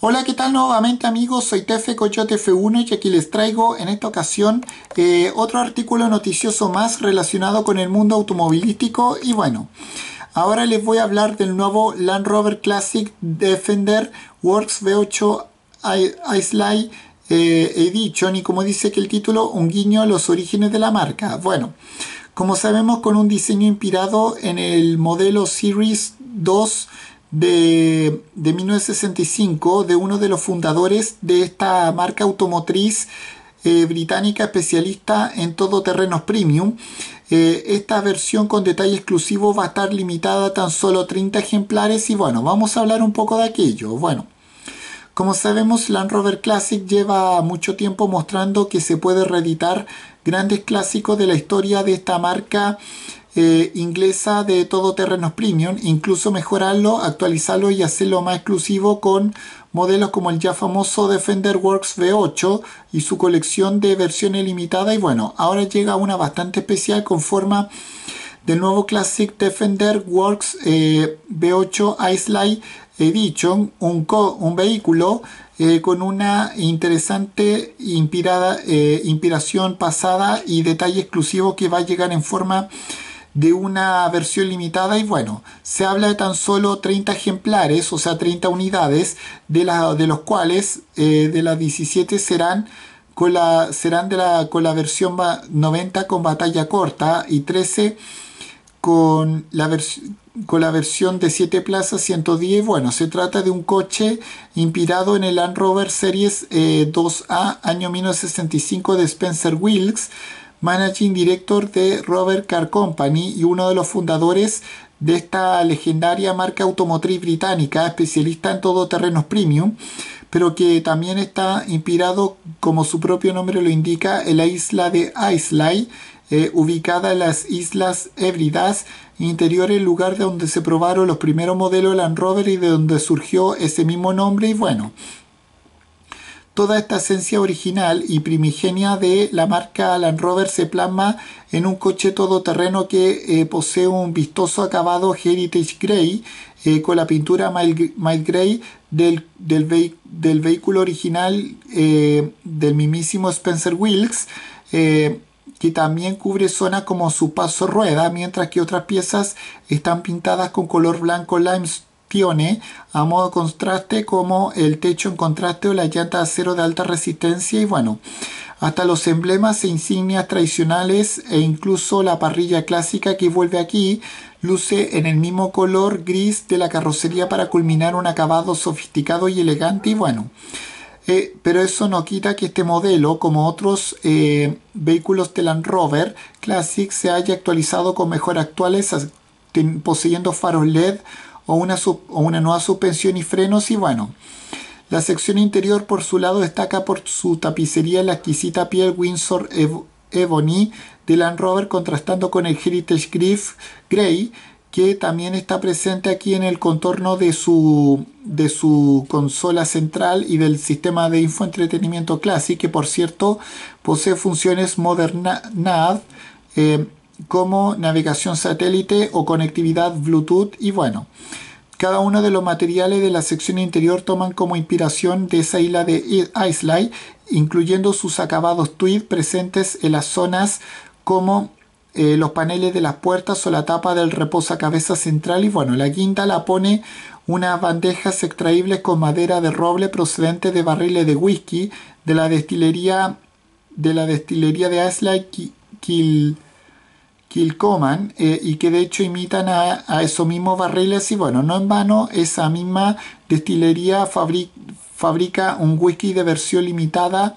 Hola, ¿qué tal nuevamente amigos? Soy Tefe Coyote F1 y aquí les traigo en esta ocasión eh, otro artículo noticioso más relacionado con el mundo automovilístico y bueno, ahora les voy a hablar del nuevo Land Rover Classic Defender Works V8 Islay eh, Edition y como dice que el título, un guiño a los orígenes de la marca. Bueno, como sabemos con un diseño inspirado en el modelo Series 2 de, 1965 de uno de los fundadores de esta marca automotriz eh, británica especialista en todoterrenos premium. Eh, esta versión con detalle exclusivo va a estar limitada a tan solo 30 ejemplares y bueno, vamos a hablar un poco de aquello. Bueno, como sabemos, Land Rover Classic lleva mucho tiempo mostrando que se puede reeditar grandes clásicos de la historia de esta marca eh, inglesa de todo terrenos premium, incluso mejorarlo, actualizarlo y hacerlo más exclusivo con modelos como el ya famoso Defender Works V8 y su colección de versiones limitadas y bueno, ahora llega una bastante especial con forma del nuevo Classic Defender Works eh, V8 Ice Light Edition, un, un vehículo eh, con una interesante inspirada, inspiración pasada y detalle exclusivo que va a llegar en forma de una versión limitada y bueno, se habla de tan solo 30 ejemplares, o sea 30 unidades, de, la, de los cuales eh, de las 17 serán con la, serán de la, con la versión 90 con batalla corta y 13 con la, con la versión de 7 plazas 110. Bueno, se trata de un coche inspirado en el Land Rover Series 2A eh, año 1965 de Spencer Wilkes managing director de Robert Car Company y uno de los fundadores de esta legendaria marca automotriz británica, especialista en todoterrenos premium, pero que también está inspirado, como su propio nombre lo indica, en la isla de Islay, eh, ubicada en las Islas Hébridas, interior el lugar de donde se probaron los primeros modelos Land Rover y de donde surgió ese mismo nombre y bueno, toda esta esencia original y primigenia de la marca Land Rover se plasma en un coche todoterreno que eh, posee un vistoso acabado Heritage Grey eh, con la pintura Mild, Grey del, vehículo original eh, del mismísimo Spencer Wilkes que también cubre zonas como su paso rueda, mientras que otras piezas están pintadas con color blanco limestone a modo contraste como el techo en contraste o la llanta de acero de alta resistencia y bueno, hasta los emblemas e insignias tradicionales e incluso la parrilla clásica que vuelve aquí luce en el mismo color gris de la carrocería para culminar un acabado sofisticado y elegante y bueno. Eh, pero eso no quita que este modelo, como otros eh, vehículos de Land Rover Classic, se haya actualizado con mejoras actuales, poseyendo faros LED, o una, una nueva suspensión y frenos y bueno. La sección interior por su lado destaca por su tapicería la exquisita piel Windsor Ebony de Land Rover contrastando con el Heritage Griff Grey que también está presente aquí en el contorno de su, de su consola central y del sistema de infoentretenimiento Classic, que por cierto posee funciones modernas, como navegación satélite o conectividad Bluetooth y bueno, cada uno de los materiales de la sección interior toman como inspiración de esa isla de Islay, incluyendo sus acabados tweed presentes en las zonas como eh, los paneles de las puertas o la tapa del reposacabezas central y bueno, la quinta la pone unas bandejas extraíbles con madera de roble procedente de barriles de whisky de la destilería de la destilería de Islay Kil eh, y que de hecho imitan a, esos mismos barriles y bueno, no en vano esa misma destilería fabrica un whisky de versión limitada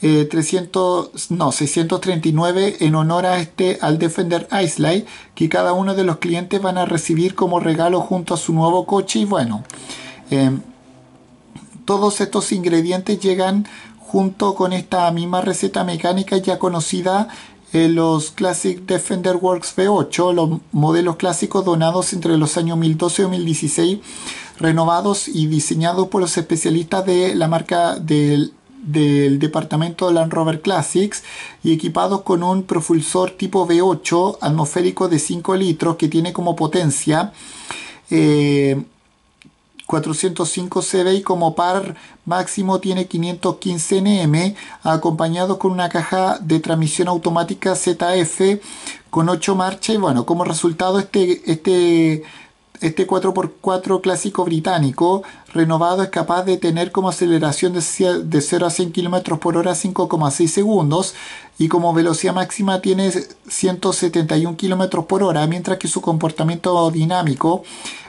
300, eh, no, 639 en honor a este al Defender Islay que cada uno de los clientes van a recibir como regalo junto a su nuevo coche y bueno, em, todos estos ingredientes llegan junto con esta misma receta mecánica ya conocida eh, los Classic Defender Works V8, los modelos clásicos donados entre los años 2012 y 2016, renovados y diseñados por los especialistas de la marca del del departamento Land Rover Classics y equipados con un propulsor tipo V8 atmosférico de 5 litros que tiene como potencia eh, 405 y como par máximo tiene 515 NM, acompañado con una caja de transmisión automática ZF con 8 marchas. Y bueno, como resultado este, este este 4x4 clásico británico renovado es capaz de tener como aceleración de 0 a 100 km por hora 5,6 segundos y como velocidad máxima tiene 171 km por hora, mientras que su comportamiento dinámico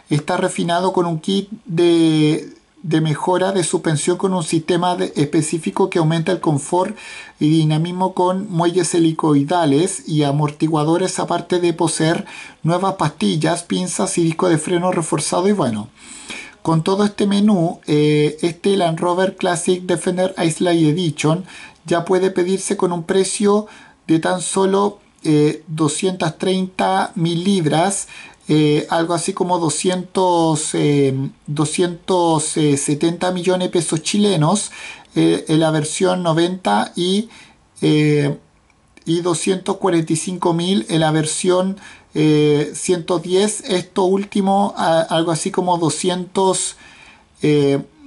está refinado con un kit de de mejora de suspensión con un sistema específico que aumenta el confort y dinamismo con muelles helicoidales y amortiguadores aparte de poseer nuevas pastillas, pinzas y disco de freno reforzado y bueno. Con todo este menú, eh, este Land Rover Classic Defender isla Edition ya puede pedirse con un precio de tan solo 230 eh, mil libras eh, algo así como 200, 270 eh, eh, millones de pesos chilenos en la versión 90 y, 245 mil en la versión 110. Esto último, algo así como 200,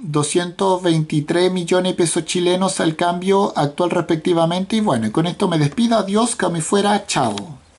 223 millones de pesos chilenos al cambio actual respectivamente. Y bueno, con esto me despido. Adiós, que me fuera. Chao.